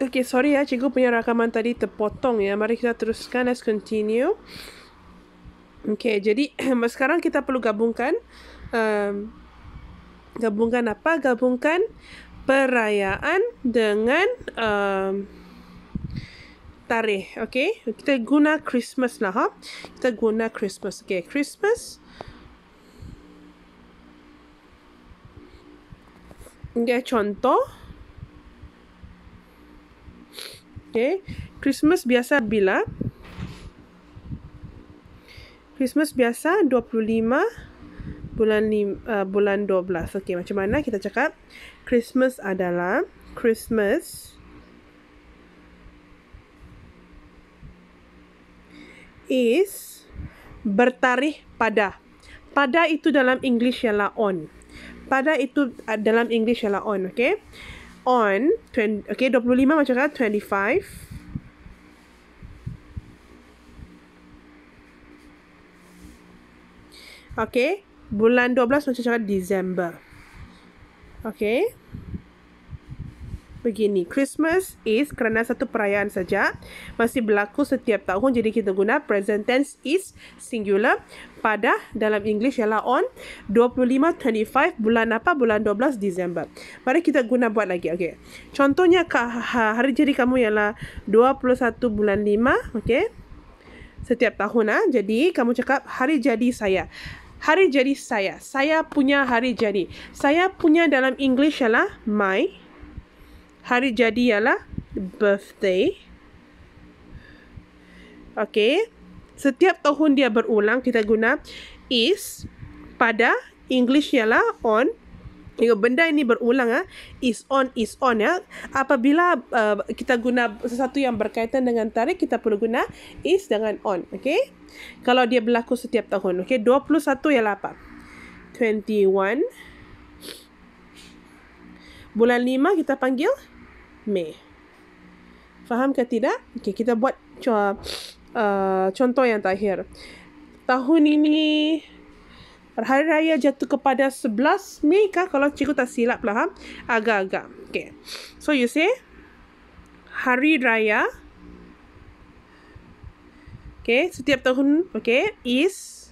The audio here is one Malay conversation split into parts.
Okay, sorry ya, cikgu punya rakaman tadi terpotong ya. Mari kita teruskan. Let's continue. Okay, jadi sekarang kita perlu gabungkan. Um, gabungkan apa? Gabungkan perayaan dengan um, tarikh. Okay, kita guna Christmas lah. Ha? Kita guna Christmas. Okay, Christmas. Okay, contoh. Okay. Christmas biasa bila? Christmas biasa 25 bulan lima, uh, bulan 12. Okay, macam mana kita cakap? Christmas adalah Christmas is bertarikh pada. Pada itu dalam English ialah on. Pada itu uh, dalam English ialah on, okay? on 20, okay 25 macam kan 25 okay bulan 12 macam cakap Disember okay begini. Christmas is kerana satu perayaan saja. Masih berlaku setiap tahun. Jadi, kita guna present tense is singular. Pada dalam English ialah on 25-25 bulan apa? Bulan 12 Disember. Mari kita guna buat lagi. okey Contohnya, ha, hari jadi kamu ialah 21 bulan 5. okey Setiap tahun. Ha? Jadi, kamu cakap hari jadi saya. Hari jadi saya. Saya punya hari jadi. Saya punya dalam English ialah my hari jadi ialah birthday. Okay. Setiap tahun dia berulang, kita guna is pada English ialah on. Ya, benda ini berulang ah is on is on ya. Apabila uh, kita guna sesuatu yang berkaitan dengan tarikh kita perlu guna is dengan on, okey? Kalau dia berlaku setiap tahun, okey? 21 ialah apa? 21 Bulan lima kita panggil Mei. Faham ke tidak? Okey, kita buat uh, contoh yang terakhir. Tahun ini Hari Raya jatuh kepada 11 Mei kah? Kalau cikgu tak silap lah. Ha? Agak-agak. Okay. So you say. Hari Raya. Okay. Setiap tahun. Okay. Is.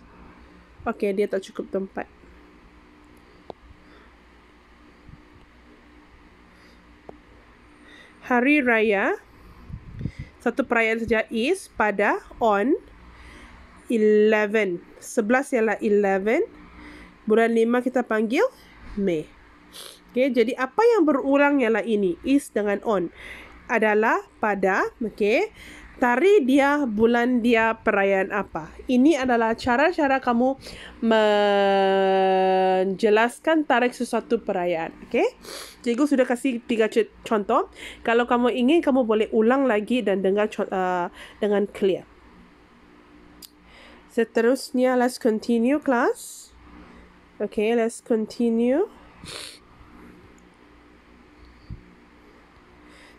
Okay. Dia tak cukup tempat. hari raya satu perayaan saja is pada on 11 11 ialah 11 bulan 5 kita panggil Mei okay, jadi apa yang berulang ialah ini is dengan on adalah pada okay, tari dia, bulan dia, perayaan apa. Ini adalah cara-cara kamu menjelaskan tarikh sesuatu perayaan. Okay? Cikgu sudah kasih tiga contoh. Kalau kamu ingin, kamu boleh ulang lagi dan dengar uh, dengan clear. Seterusnya, let's continue class. Okay, let's continue.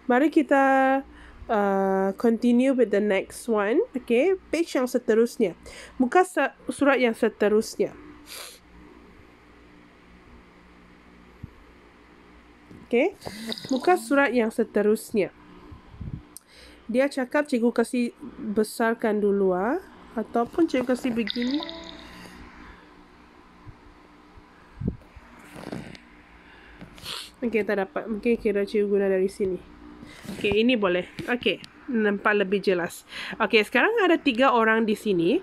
Mari kita uh, continue with the next one. Okay, page yang seterusnya. Muka surat yang seterusnya. Okay, muka surat yang seterusnya. Dia cakap cikgu kasih besarkan dulu ah. Ataupun cikgu kasih begini. Okay, tak dapat. Mungkin kira cikgu guna dari sini. Okay, ini boleh. Okay, nampak lebih jelas. Okay, sekarang ada tiga orang di sini.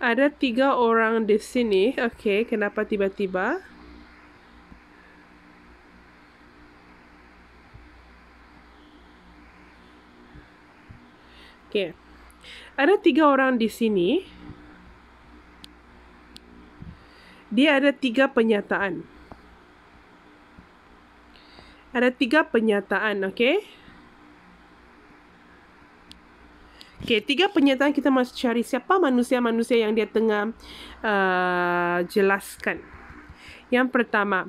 Ada tiga orang di sini. Okay, kenapa tiba-tiba? Okay, Ada tiga orang di sini. Dia ada tiga pernyataan ada tiga penyataan, okey? Okey, tiga penyataan kita mesti cari siapa manusia-manusia yang dia tengah uh, jelaskan. Yang pertama,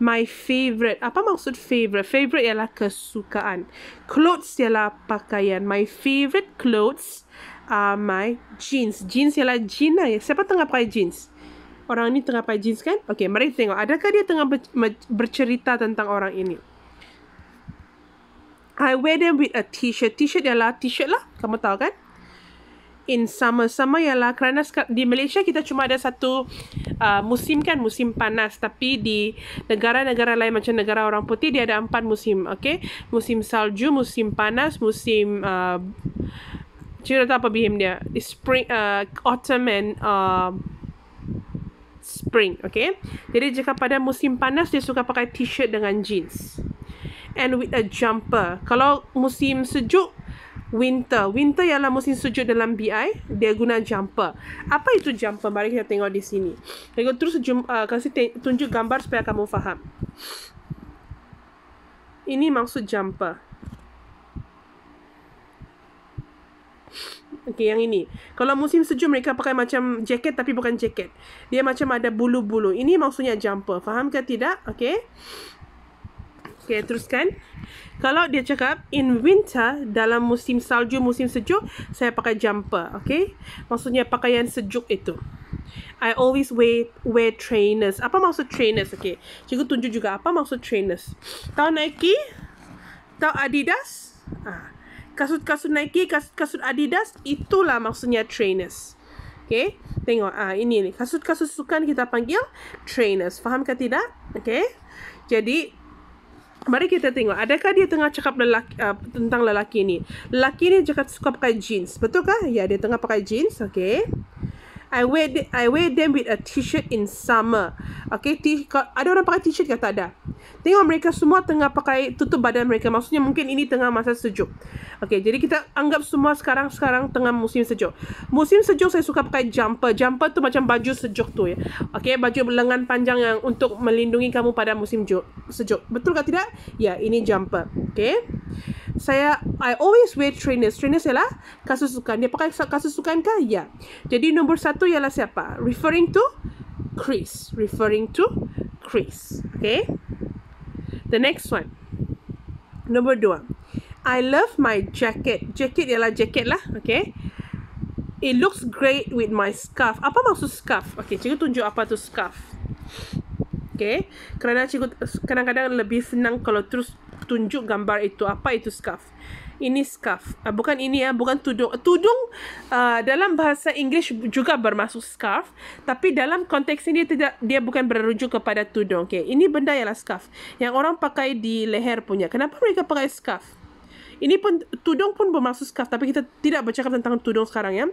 my favorite. Apa maksud favorite? Favorite ialah kesukaan. Clothes ialah pakaian. My favorite clothes are my jeans. Jeans ialah jeans. Ya. Siapa tengah pakai jeans? orang ni tengah pakai jeans kan? Okay, mari tengok. Adakah dia tengah bercerita tentang orang ini? I wear them with a t-shirt. T-shirt ialah t-shirt lah. Kamu tahu kan? In summer. Summer ialah kerana di Malaysia kita cuma ada satu uh, musim kan? Musim panas. Tapi di negara-negara lain macam negara orang putih, dia ada empat musim. Okay? Musim salju, musim panas, musim... Uh, Cerita apa bihim dia? Spring, uh, autumn and uh, spring, okay? Jadi jika pada musim panas dia suka pakai t-shirt dengan jeans and with a jumper. Kalau musim sejuk winter. Winter ialah musim sejuk dalam BI, dia guna jumper. Apa itu jumper? Mari kita tengok di sini. Saya terus uh, kasih tunjuk gambar supaya kamu faham. Ini maksud jumper. Okay, yang ini. Kalau musim sejuk, mereka pakai macam jaket tapi bukan jaket. Dia macam ada bulu-bulu. Ini maksudnya jumper. Faham ke tidak? Okay. Okay, teruskan. Kalau dia cakap, in winter, dalam musim salju, musim sejuk, saya pakai jumper. Okay. Maksudnya pakaian sejuk itu. I always wear wear trainers. Apa maksud trainers? Okay. Cikgu tunjuk juga apa maksud trainers. Tahu Nike? Tahu Adidas? Ah, kasut-kasut Nike, kasut-kasut Adidas, itulah maksudnya trainers. Okay, tengok ah uh, ini ni kasut-kasut sukan kita panggil trainers. Faham ke tidak? Okay, jadi mari kita tengok adakah dia tengah cakap lelaki, uh, tentang lelaki ni. Lelaki ni cakap suka pakai jeans, betul ke? Ya, dia tengah pakai jeans. Okay. I wear I wear them with a t-shirt in summer. Okay, t- ada orang pakai t-shirt ke tak ada? Tengok mereka semua tengah pakai tutup badan mereka. Maksudnya mungkin ini tengah masa sejuk. Okey, jadi kita anggap semua sekarang-sekarang tengah musim sejuk. Musim sejuk saya suka pakai jumper. Jumper tu macam baju sejuk tu ya. Okey, baju lengan panjang yang untuk melindungi kamu pada musim sejuk. Betul ke tidak? Ya, ini jumper. Okey. Saya, I always wear trainers. Trainers ialah kasut sukan. Dia pakai kasut sukan ke? Ya. Jadi, nombor satu ialah siapa? Referring to Chris. Referring to Chris. Okay. The next one. number dua. I love my jacket. Jacket ialah jacket lah. Okay. It looks great with my scarf. Apa maksud scarf? Okay, cikgu tunjuk apa tu scarf. Okay. Kerana cikgu kadang-kadang lebih senang kalau terus tunjuk gambar itu. Apa itu scarf? ini scarf. Uh, bukan ini ya, bukan tudung. Tudung uh, dalam bahasa Inggeris juga bermaksud scarf, tapi dalam konteks ini tidak dia bukan berujung kepada tudung. Okey, ini benda ialah scarf yang orang pakai di leher punya. Kenapa mereka pakai scarf? Ini pun tudung pun bermaksud scarf tapi kita tidak bercakap tentang tudung sekarang ya.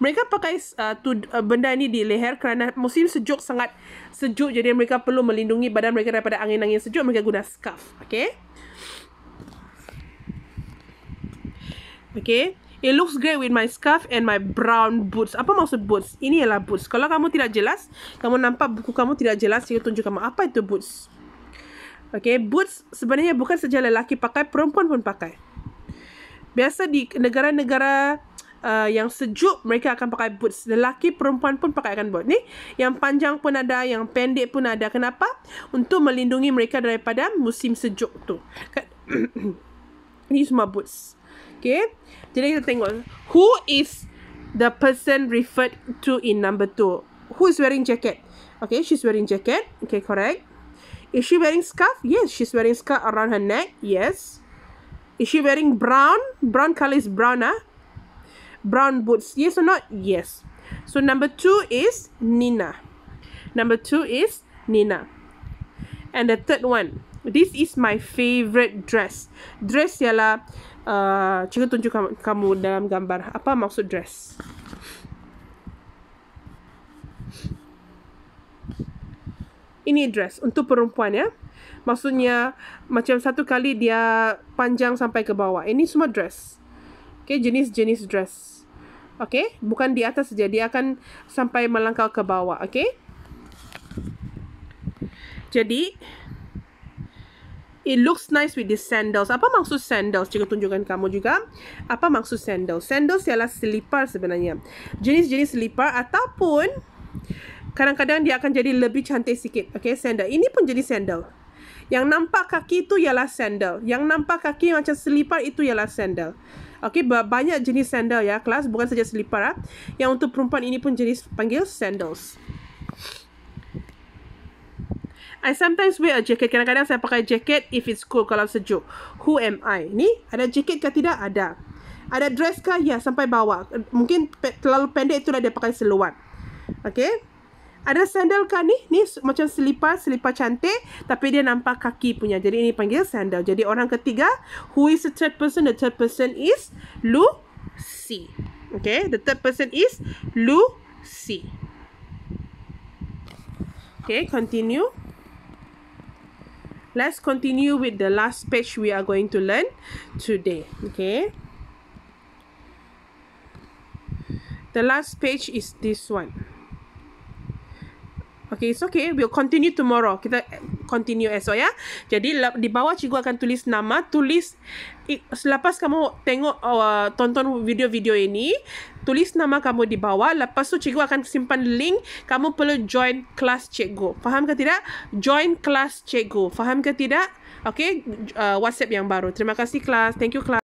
Mereka pakai uh, tud, uh, benda ini di leher kerana musim sejuk sangat sejuk jadi mereka perlu melindungi badan mereka daripada angin-angin sejuk mereka guna scarf. Okay? Okay. It looks great with my scarf and my brown boots. Apa maksud boots? Ini ialah boots. Kalau kamu tidak jelas, kamu nampak buku kamu tidak jelas, saya tunjuk kamu apa itu boots. Okay, boots sebenarnya bukan saja lelaki pakai, perempuan pun pakai. Biasa di negara-negara uh, yang sejuk, mereka akan pakai boots. Lelaki, perempuan pun pakai akan boots. Ni, yang panjang pun ada, yang pendek pun ada. Kenapa? Untuk melindungi mereka daripada musim sejuk tu. Ini kan? semua boots. Okay. Jadi kita tengok. Who is the person referred to in number two? Who is wearing jacket? Okay, she's wearing jacket. Okay, correct. Is she wearing scarf? Yes, she's wearing scarf around her neck. Yes. Is she wearing brown? Brown color is brown, huh? Ah. Brown boots. Yes or not? Yes. So number two is Nina. Number two is Nina. And the third one. This is my favorite dress. Dress ialah uh, eh, cikgu tunjuk kamu dalam gambar apa maksud dress ini dress untuk perempuan ya maksudnya macam satu kali dia panjang sampai ke bawah ini semua dress okay, jenis-jenis dress okay? bukan di atas saja dia akan sampai melangkah ke bawah okay? jadi It looks nice with the sandals. Apa maksud sandals? Cikgu tunjukkan kamu juga. Apa maksud sandals? Sandals ialah slipper sebenarnya. Jenis-jenis slipper ataupun kadang-kadang dia akan jadi lebih cantik sikit. Okay, sandal. Ini pun jadi sandal. Yang nampak kaki itu ialah sandal. Yang nampak kaki macam slipper itu ialah sandal. Okay, banyak jenis sandal ya kelas. Bukan saja slipper lah. Yang untuk perempuan ini pun jenis panggil sandals. I sometimes wear a jacket. Kadang-kadang saya pakai jacket if it's cool. Kalau sejuk. Who am I? Ni, ada jacket ke tidak? Ada. Ada dress ke? Ya, sampai bawah. Mungkin pe- terlalu pendek itulah dia pakai seluar. Okay. Ada sandal ke ni? Ni macam selipar, selipar cantik. Tapi dia nampak kaki punya. Jadi ini panggil sandal. Jadi orang ketiga, who is the third person? The third person is Lucy. Okay, the third person is Lucy. Okay, continue let's continue with the last page we are going to learn today okay the last page is this one okay it's okay we'll continue tomorrow kita continue esok ya. Jadi di bawah cikgu akan tulis nama, tulis selepas kamu tengok uh, tonton video-video ini, tulis nama kamu di bawah. Lepas tu cikgu akan simpan link kamu perlu join kelas cikgu. Faham ke tidak? Join kelas cikgu. Faham ke tidak? Okay, uh, WhatsApp yang baru. Terima kasih kelas. Thank you kelas.